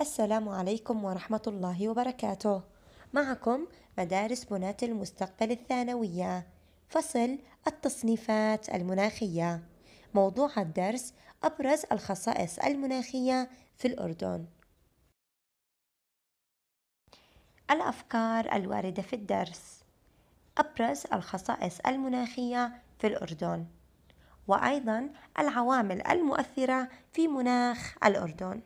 السلام عليكم ورحمة الله وبركاته معكم مدارس بنات المستقبل الثانوية فصل التصنيفات المناخية موضوع الدرس أبرز الخصائص المناخية في الأردن الأفكار الواردة في الدرس أبرز الخصائص المناخية في الأردن وأيضا العوامل المؤثرة في مناخ الأردن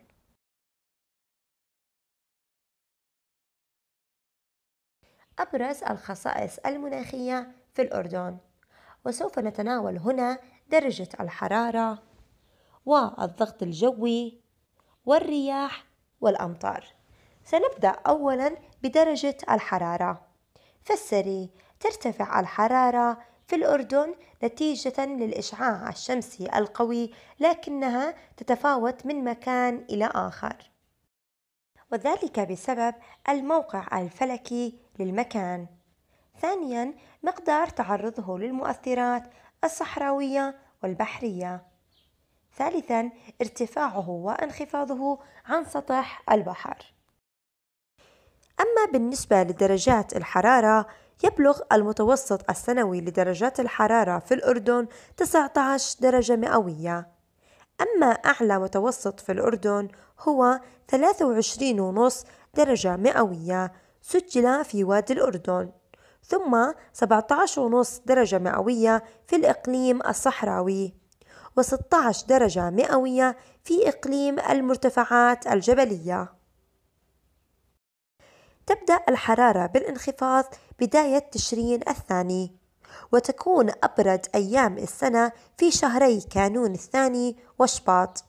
أبرز الخصائص المناخية في الأردن وسوف نتناول هنا درجة الحرارة والضغط الجوي والرياح والأمطار سنبدأ أولا بدرجة الحرارة فسري ترتفع الحرارة في الأردن نتيجة للإشعاع الشمسي القوي لكنها تتفاوت من مكان إلى آخر وذلك بسبب الموقع الفلكي للمكان ثانيا مقدار تعرضه للمؤثرات الصحراوية والبحرية ثالثا ارتفاعه وانخفاضه عن سطح البحر أما بالنسبة لدرجات الحرارة يبلغ المتوسط السنوي لدرجات الحرارة في الأردن 19 درجة مئوية أما أعلى متوسط في الأردن هو 23.5 درجة مئوية سجل في وادي الأردن ثم 17.5 درجة مئوية في الإقليم الصحراوي و16 درجة مئوية في إقليم المرتفعات الجبلية تبدأ الحرارة بالانخفاض بداية تشرين الثاني وتكون أبرد أيام السنة في شهري كانون الثاني وشباط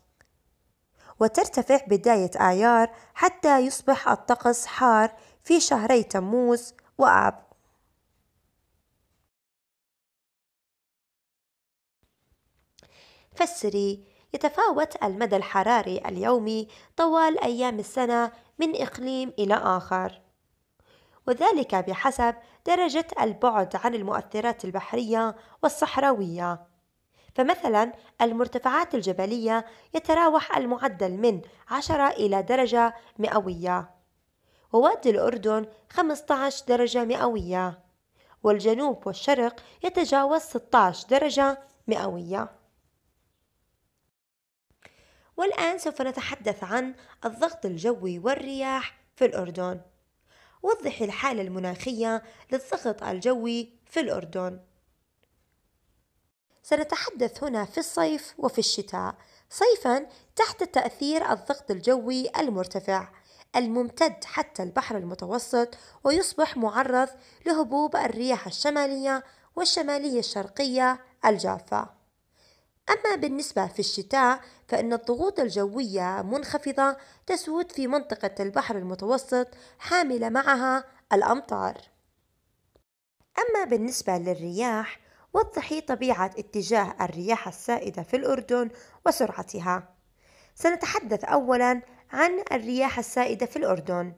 وترتفع بداية آيار حتى يصبح الطقس حار في شهري تموز وآب فسري يتفاوت المدى الحراري اليومي طوال أيام السنة من إقليم إلى آخر وذلك بحسب درجة البعد عن المؤثرات البحرية والصحراوية فمثلا المرتفعات الجبلية يتراوح المعدل من 10 إلى درجة مئوية ووادي الأردن 15 درجة مئوية والجنوب والشرق يتجاوز 16 درجة مئوية والآن سوف نتحدث عن الضغط الجوي والرياح في الأردن وضحي الحالة المناخية للضغط الجوي في الأردن سنتحدث هنا في الصيف وفي الشتاء صيفا تحت تأثير الضغط الجوي المرتفع الممتد حتى البحر المتوسط ويصبح معرض لهبوب الرياح الشمالية والشمالية الشرقية الجافة أما بالنسبة في الشتاء فإن الضغوط الجوية منخفضة تسود في منطقة البحر المتوسط حاملة معها الأمطار أما بالنسبة للرياح وضحي طبيعة اتجاه الرياح السائدة في الأردن وسرعتها سنتحدث أولا عن الرياح السائدة في الأردن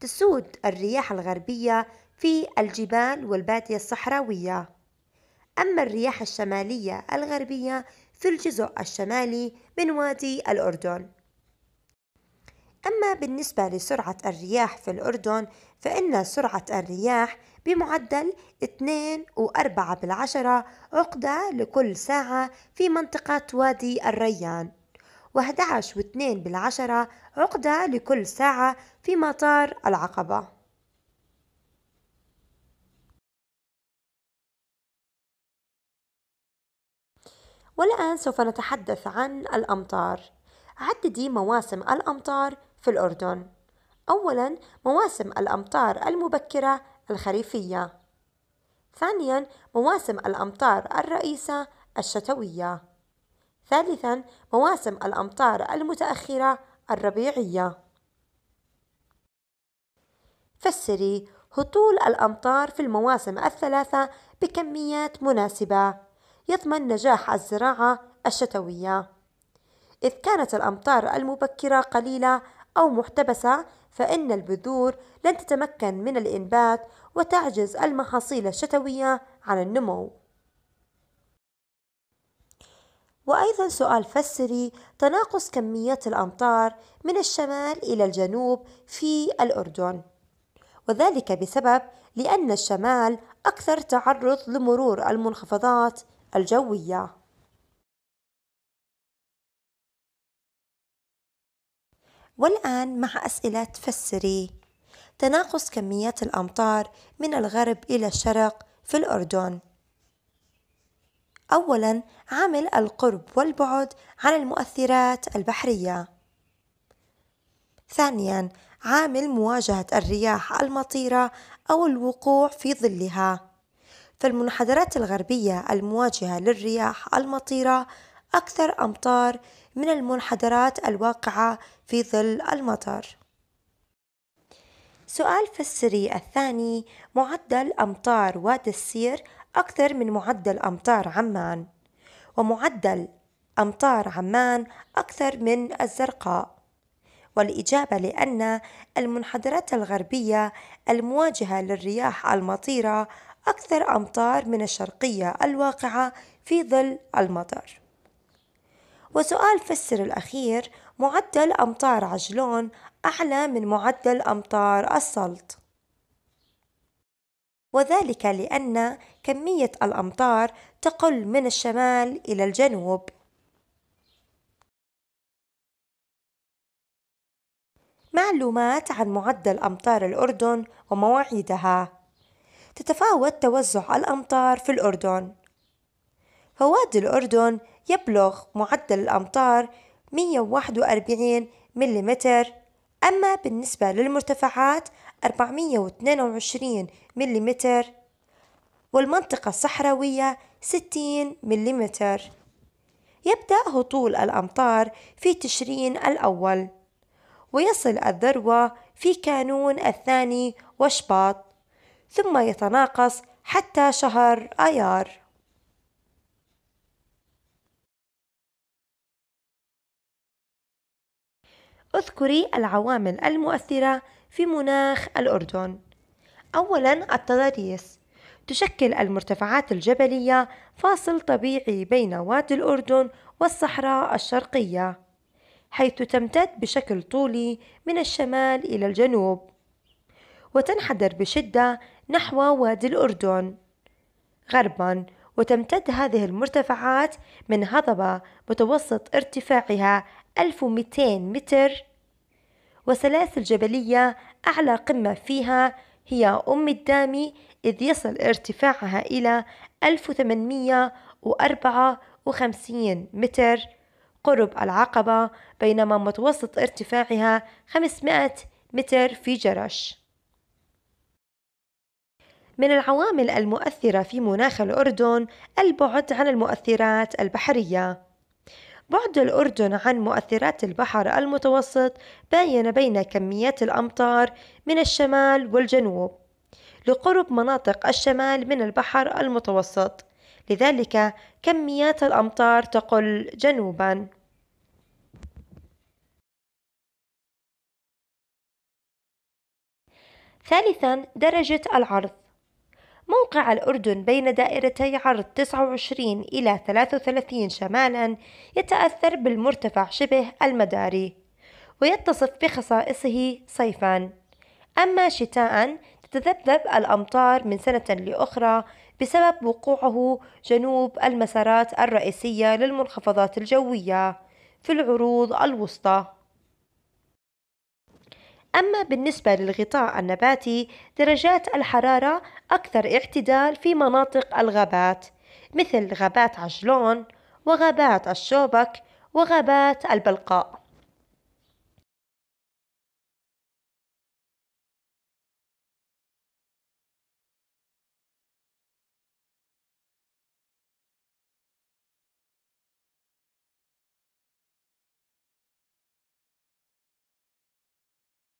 تسود الرياح الغربية في الجبال والبادية الصحراوية أما الرياح الشمالية الغربية في الجزء الشمالي من وادي الأردن أما بالنسبة لسرعة الرياح في الأردن فإن سرعة الرياح بمعدل 2 و4 بالعشرة عقدة لكل ساعة في منطقة وادي الريان و11 و2 بالعشرة عقدة لكل ساعة في مطار العقبة والآن سوف نتحدث عن الأمطار عددي مواسم الأمطار في الأردن أولا مواسم الأمطار المبكرة الخريفية ثانيا مواسم الأمطار الرئيسة الشتوية ثالثا مواسم الأمطار المتأخرة الربيعية فسري هطول الأمطار في المواسم الثلاثة بكميات مناسبة يضمن نجاح الزراعة الشتوية إذ كانت الأمطار المبكرة قليلة أو محتبسة فإن البذور لن تتمكن من الإنبات وتعجز المحاصيل الشتوية عن النمو وأيضا سؤال فسري تناقص كمية الأمطار من الشمال إلى الجنوب في الأردن وذلك بسبب لأن الشمال أكثر تعرض لمرور المنخفضات الجوية والآن مع أسئلة فسري تناقص كمية الأمطار من الغرب إلى الشرق في الأردن أولاً عامل القرب والبعد عن المؤثرات البحرية. ثانياً عامل مواجهة الرياح المطيرة أو الوقوع في ظلها. فالمنحدرات الغربية المواجهة للرياح المطيرة أكثر أمطار من المنحدرات الواقعة في ظل المطر. سؤال فسري الثاني معدل أمطار وادي السير أكثر من معدل أمطار عمان ومعدل أمطار عمان أكثر من الزرقاء والإجابة لأن المنحدرات الغربية المواجهة للرياح المطيرة أكثر أمطار من الشرقية الواقعة في ظل المطر وسؤال فسر الأخير معدل أمطار عجلون أعلى من معدل أمطار السلط وذلك لأن كمية الأمطار تقل من الشمال إلى الجنوب معلومات عن معدل أمطار الأردن ومواعيدها تتفاوت توزع الأمطار في الأردن فوادي الأردن يبلغ معدل الأمطار 141 ملم أما بالنسبة للمرتفعات 422 ملم والمنطقة الصحراوية 60 ملم يبدأ هطول الأمطار في تشرين الأول ويصل الذروة في كانون الثاني وشباط ثم يتناقص حتى شهر آيار اذكري العوامل المؤثرة في مناخ الأردن أولا التضاريس تشكل المرتفعات الجبلية فاصل طبيعي بين وادي الأردن والصحراء الشرقية حيث تمتد بشكل طولي من الشمال إلى الجنوب وتنحدر بشدة نحو وادي الأردن غربا وتمتد هذه المرتفعات من هضبة متوسط ارتفاعها 1200 متر وسلاسل جبلية أعلى قمة فيها هي أم الدامي إذ يصل ارتفاعها إلى 1854 متر قرب العقبة بينما متوسط ارتفاعها 500 متر في جرش من العوامل المؤثرة في مناخ الأردن البعد عن المؤثرات البحرية بعد الأردن عن مؤثرات البحر المتوسط باين بين كميات الأمطار من الشمال والجنوب لقرب مناطق الشمال من البحر المتوسط لذلك كميات الأمطار تقل جنوبا ثالثا درجة العرض موقع الأردن بين دائرتي عرض 29 إلى 33 شمالا يتأثر بالمرتفع شبه المداري ويتصف بخصائصه صيفا أما شتاء تتذبذب الأمطار من سنة لأخرى بسبب وقوعه جنوب المسارات الرئيسية للمنخفضات الجوية في العروض الوسطى أما بالنسبة للغطاء النباتي درجات الحرارة أكثر اعتدال في مناطق الغابات مثل غابات عجلون وغابات الشوبك وغابات البلقاء